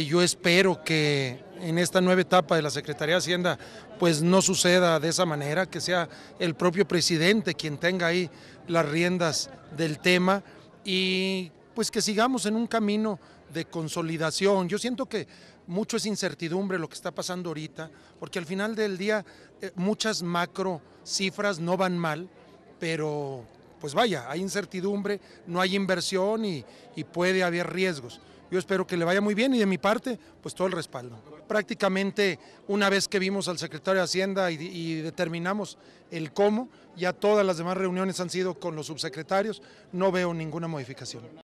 Y yo espero que en esta nueva etapa de la Secretaría de Hacienda pues no suceda de esa manera, que sea el propio presidente quien tenga ahí las riendas del tema y pues que sigamos en un camino de consolidación. Yo siento que mucho es incertidumbre lo que está pasando ahorita, porque al final del día eh, muchas macro cifras no van mal, pero pues vaya, hay incertidumbre, no hay inversión y puede haber riesgos yo espero que le vaya muy bien y de mi parte, pues todo el respaldo. Prácticamente una vez que vimos al secretario de Hacienda y, y determinamos el cómo, ya todas las demás reuniones han sido con los subsecretarios, no veo ninguna modificación.